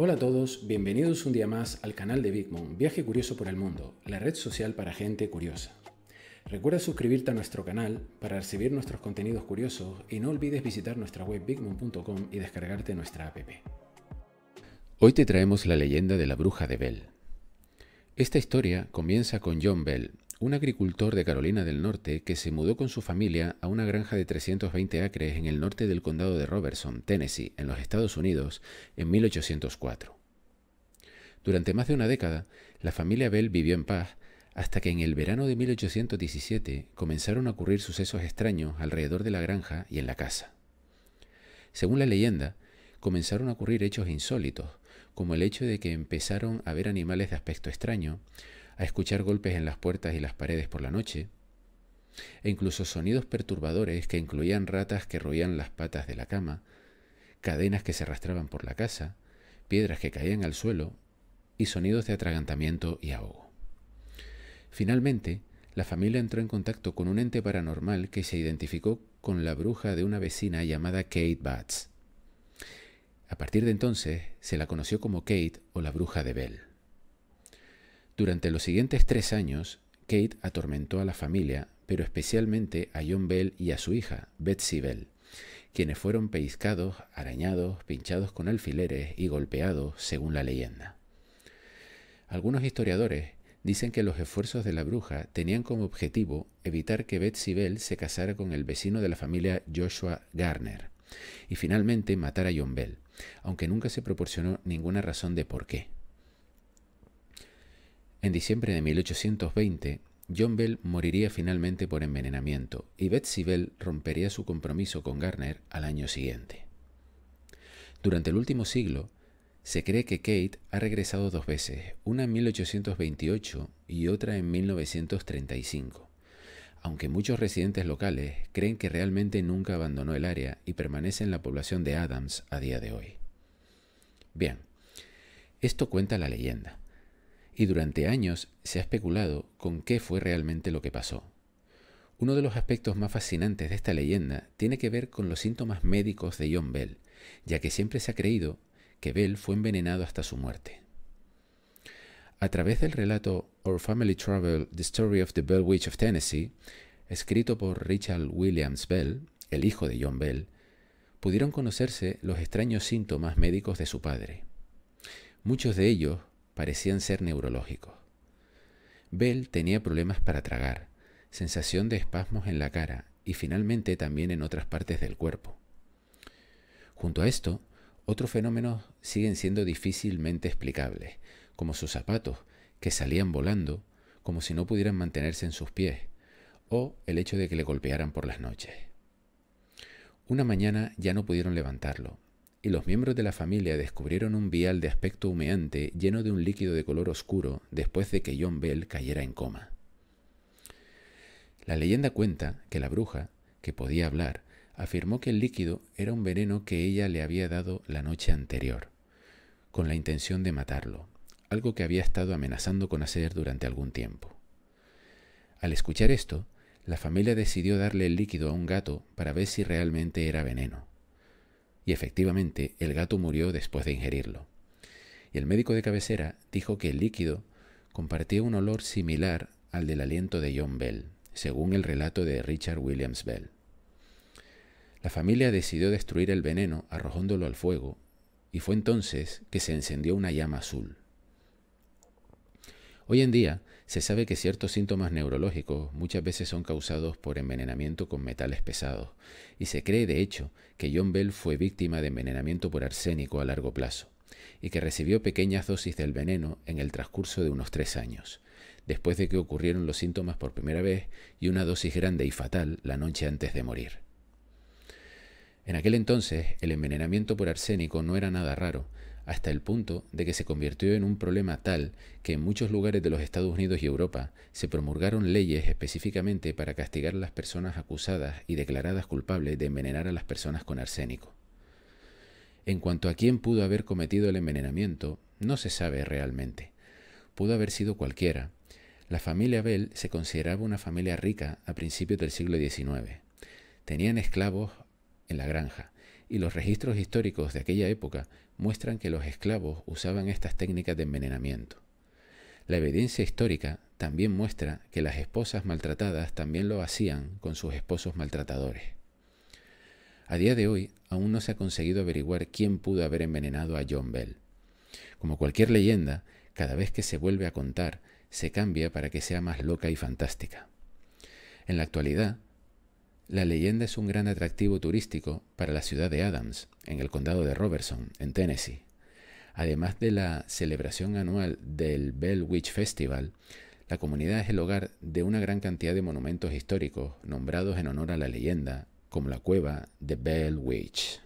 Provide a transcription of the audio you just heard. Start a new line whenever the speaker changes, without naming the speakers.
Hola a todos, bienvenidos un día más al canal de Bigmon, Viaje Curioso por el Mundo, la red social para gente curiosa. Recuerda suscribirte a nuestro canal para recibir nuestros contenidos curiosos y no olvides visitar nuestra web bigmon.com y descargarte nuestra app. Hoy te traemos la leyenda de la bruja de Bell. Esta historia comienza con John Bell, un agricultor de Carolina del Norte que se mudó con su familia a una granja de 320 acres en el norte del condado de Robertson, Tennessee, en los Estados Unidos, en 1804. Durante más de una década, la familia Bell vivió en paz hasta que en el verano de 1817 comenzaron a ocurrir sucesos extraños alrededor de la granja y en la casa. Según la leyenda, comenzaron a ocurrir hechos insólitos, como el hecho de que empezaron a ver animales de aspecto extraño, a escuchar golpes en las puertas y las paredes por la noche, e incluso sonidos perturbadores que incluían ratas que roían las patas de la cama, cadenas que se arrastraban por la casa, piedras que caían al suelo y sonidos de atragantamiento y ahogo. Finalmente, la familia entró en contacto con un ente paranormal que se identificó con la bruja de una vecina llamada Kate Batts. A partir de entonces se la conoció como Kate o la bruja de Bell. Durante los siguientes tres años, Kate atormentó a la familia, pero especialmente a John Bell y a su hija, Betsy Bell, quienes fueron pellizcados, arañados, pinchados con alfileres y golpeados, según la leyenda. Algunos historiadores dicen que los esfuerzos de la bruja tenían como objetivo evitar que Betsy Bell se casara con el vecino de la familia Joshua Garner y finalmente matar a John Bell, aunque nunca se proporcionó ninguna razón de por qué. En diciembre de 1820, John Bell moriría finalmente por envenenamiento y Betsy Bell rompería su compromiso con Garner al año siguiente. Durante el último siglo, se cree que Kate ha regresado dos veces, una en 1828 y otra en 1935, aunque muchos residentes locales creen que realmente nunca abandonó el área y permanece en la población de Adams a día de hoy. Bien, esto cuenta la leyenda y durante años se ha especulado con qué fue realmente lo que pasó. Uno de los aspectos más fascinantes de esta leyenda tiene que ver con los síntomas médicos de John Bell, ya que siempre se ha creído que Bell fue envenenado hasta su muerte. A través del relato Our Family Travel, The Story of the Bell Witch of Tennessee, escrito por Richard Williams Bell, el hijo de John Bell, pudieron conocerse los extraños síntomas médicos de su padre. Muchos de ellos parecían ser neurológicos. Bell tenía problemas para tragar, sensación de espasmos en la cara y finalmente también en otras partes del cuerpo. Junto a esto, otros fenómenos siguen siendo difícilmente explicables, como sus zapatos, que salían volando, como si no pudieran mantenerse en sus pies, o el hecho de que le golpearan por las noches. Una mañana ya no pudieron levantarlo, y los miembros de la familia descubrieron un vial de aspecto humeante lleno de un líquido de color oscuro después de que John Bell cayera en coma. La leyenda cuenta que la bruja, que podía hablar, afirmó que el líquido era un veneno que ella le había dado la noche anterior, con la intención de matarlo, algo que había estado amenazando con hacer durante algún tiempo. Al escuchar esto, la familia decidió darle el líquido a un gato para ver si realmente era veneno y efectivamente el gato murió después de ingerirlo. Y el médico de cabecera dijo que el líquido compartía un olor similar al del aliento de John Bell, según el relato de Richard Williams Bell. La familia decidió destruir el veneno arrojándolo al fuego, y fue entonces que se encendió una llama azul. Hoy en día se sabe que ciertos síntomas neurológicos muchas veces son causados por envenenamiento con metales pesados, y se cree de hecho que John Bell fue víctima de envenenamiento por arsénico a largo plazo, y que recibió pequeñas dosis del veneno en el transcurso de unos tres años, después de que ocurrieron los síntomas por primera vez y una dosis grande y fatal la noche antes de morir. En aquel entonces el envenenamiento por arsénico no era nada raro, hasta el punto de que se convirtió en un problema tal que en muchos lugares de los Estados Unidos y Europa se promulgaron leyes específicamente para castigar a las personas acusadas y declaradas culpables de envenenar a las personas con arsénico. En cuanto a quién pudo haber cometido el envenenamiento, no se sabe realmente. Pudo haber sido cualquiera. La familia Bell se consideraba una familia rica a principios del siglo XIX. Tenían esclavos en la granja, y los registros históricos de aquella época muestran que los esclavos usaban estas técnicas de envenenamiento. La evidencia histórica también muestra que las esposas maltratadas también lo hacían con sus esposos maltratadores. A día de hoy aún no se ha conseguido averiguar quién pudo haber envenenado a John Bell. Como cualquier leyenda, cada vez que se vuelve a contar, se cambia para que sea más loca y fantástica. En la actualidad, la leyenda es un gran atractivo turístico para la ciudad de Adams, en el condado de Robertson, en Tennessee. Además de la celebración anual del Bell Witch Festival, la comunidad es el hogar de una gran cantidad de monumentos históricos nombrados en honor a la leyenda, como la cueva de Bell Witch.